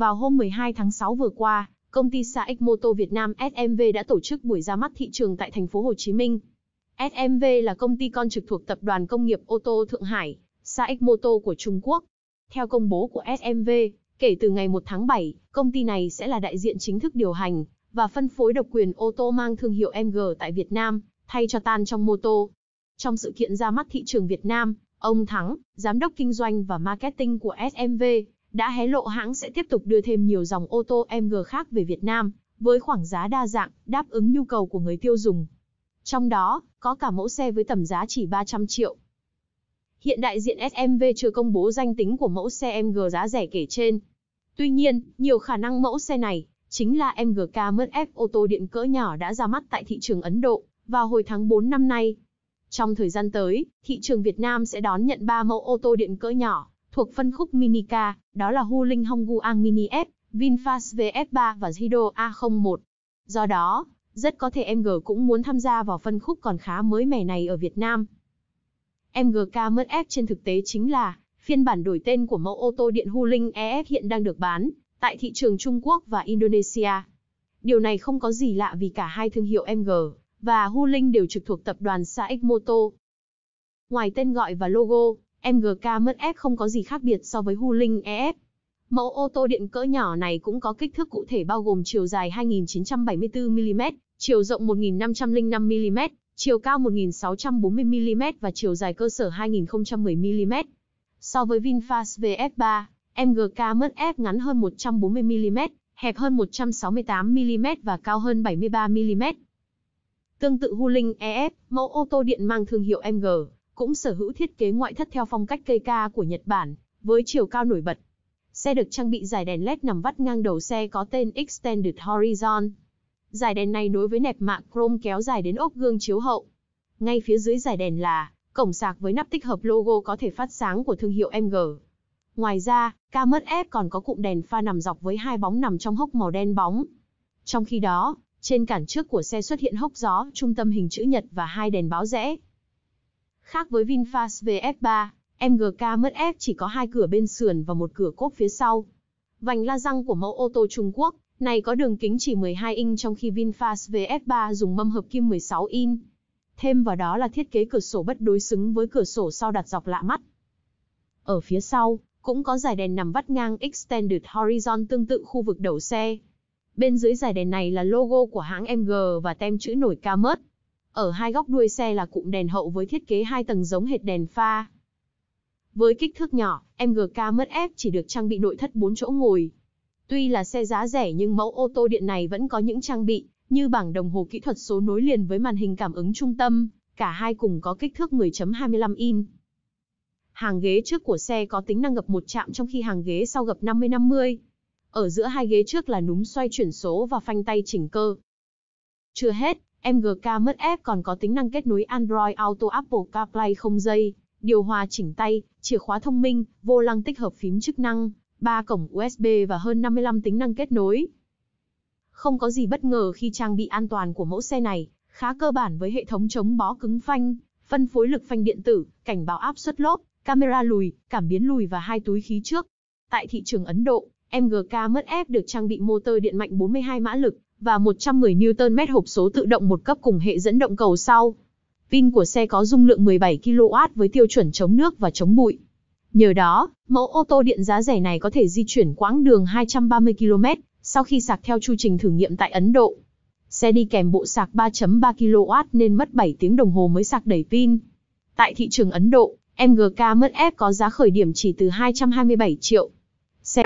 Vào hôm 12 tháng 6 vừa qua, công ty SAIC Motor Việt Nam SMV đã tổ chức buổi ra mắt thị trường tại thành phố Hồ Chí Minh. SMV là công ty con trực thuộc tập đoàn công nghiệp ô tô Thượng Hải, SAIC Motor của Trung Quốc. Theo công bố của SMV, kể từ ngày 1 tháng 7, công ty này sẽ là đại diện chính thức điều hành và phân phối độc quyền ô tô mang thương hiệu MG tại Việt Nam, thay cho tan trong mô tô. Trong sự kiện ra mắt thị trường Việt Nam, ông Thắng, giám đốc kinh doanh và marketing của SMV, đã hé lộ hãng sẽ tiếp tục đưa thêm nhiều dòng ô tô MG khác về Việt Nam, với khoảng giá đa dạng, đáp ứng nhu cầu của người tiêu dùng. Trong đó, có cả mẫu xe với tầm giá chỉ 300 triệu. Hiện đại diện SMV chưa công bố danh tính của mẫu xe MG giá rẻ kể trên. Tuy nhiên, nhiều khả năng mẫu xe này chính là MGK Mercedes ô tô điện cỡ nhỏ đã ra mắt tại thị trường Ấn Độ vào hồi tháng 4 năm nay. Trong thời gian tới, thị trường Việt Nam sẽ đón nhận 3 mẫu ô tô điện cỡ nhỏ thuộc phân khúc Minica, đó là Hu Linh Hongguang Mini F, VinFast VF3 và Hydro A01. Do đó, rất có thể MG cũng muốn tham gia vào phân khúc còn khá mới mẻ này ở Việt Nam. MGK mất F trên thực tế chính là phiên bản đổi tên của mẫu ô tô điện Hu Linh EF hiện đang được bán tại thị trường Trung Quốc và Indonesia. Điều này không có gì lạ vì cả hai thương hiệu MG và Hu Linh đều trực thuộc tập đoàn SAIC Moto. Ngoài tên gọi và logo, MGK mất F không có gì khác biệt so với Hu Huling EF. Mẫu ô tô điện cỡ nhỏ này cũng có kích thước cụ thể bao gồm chiều dài 2.974mm, chiều rộng 1.505mm, chiều cao 1.640mm và chiều dài cơ sở 2.010mm. So với VinFast VF3, MGK mất F ngắn hơn 140mm, hẹp hơn 168mm và cao hơn 73mm. Tương tự Hu Huling EF, mẫu ô tô điện mang thương hiệu MG, cũng sở hữu thiết kế ngoại thất theo phong cách cây ca của Nhật Bản, với chiều cao nổi bật. Xe được trang bị dải đèn LED nằm vắt ngang đầu xe có tên Extended Horizon. Dải đèn này nối với nẹp mạ chrome kéo dài đến ốp gương chiếu hậu. Ngay phía dưới dải đèn là cổng sạc với nắp tích hợp logo có thể phát sáng của thương hiệu MG. Ngoài ra, Camut F còn có cụm đèn pha nằm dọc với hai bóng nằm trong hốc màu đen bóng. Trong khi đó, trên cản trước của xe xuất hiện hốc gió, trung tâm hình chữ nhật và hai đèn báo rẽ. Khác với VinFast VF3, MGK mất f chỉ có hai cửa bên sườn và một cửa cốp phía sau. Vành la răng của mẫu ô tô Trung Quốc này có đường kính chỉ 12 inch trong khi VinFast VF3 dùng mâm hợp kim 16 inch. Thêm vào đó là thiết kế cửa sổ bất đối xứng với cửa sổ sau đặt dọc lạ mắt. Ở phía sau, cũng có dải đèn nằm vắt ngang Extended Horizon tương tự khu vực đầu xe. Bên dưới dải đèn này là logo của hãng MG và tem chữ nổi ca mớt. Ở hai góc đuôi xe là cụm đèn hậu với thiết kế hai tầng giống hệt đèn pha. Với kích thước nhỏ, MGK mất ép chỉ được trang bị nội thất 4 chỗ ngồi. Tuy là xe giá rẻ nhưng mẫu ô tô điện này vẫn có những trang bị như bảng đồng hồ kỹ thuật số nối liền với màn hình cảm ứng trung tâm, cả hai cùng có kích thước 10.25 in. Hàng ghế trước của xe có tính năng gập một chạm trong khi hàng ghế sau gập 50-50. Ở giữa hai ghế trước là núm xoay chuyển số và phanh tay chỉnh cơ. Chưa hết, MGK mất ép còn có tính năng kết nối Android Auto Apple CarPlay không dây, điều hòa chỉnh tay, chìa khóa thông minh, vô lăng tích hợp phím chức năng, 3 cổng USB và hơn 55 tính năng kết nối. Không có gì bất ngờ khi trang bị an toàn của mẫu xe này, khá cơ bản với hệ thống chống bó cứng phanh, phân phối lực phanh điện tử, cảnh báo áp suất lốp, camera lùi, cảm biến lùi và hai túi khí trước. Tại thị trường Ấn Độ, MGK mất ép được trang bị motor điện mạnh 42 mã lực, và 110 Nm hộp số tự động một cấp cùng hệ dẫn động cầu sau. Pin của xe có dung lượng 17 kW với tiêu chuẩn chống nước và chống bụi. Nhờ đó, mẫu ô tô điện giá rẻ này có thể di chuyển quãng đường 230 km sau khi sạc theo chu trình thử nghiệm tại Ấn Độ. Xe đi kèm bộ sạc 3.3 kW nên mất 7 tiếng đồng hồ mới sạc đầy pin. Tại thị trường Ấn Độ, MGK mất F có giá khởi điểm chỉ từ 227 triệu. Xe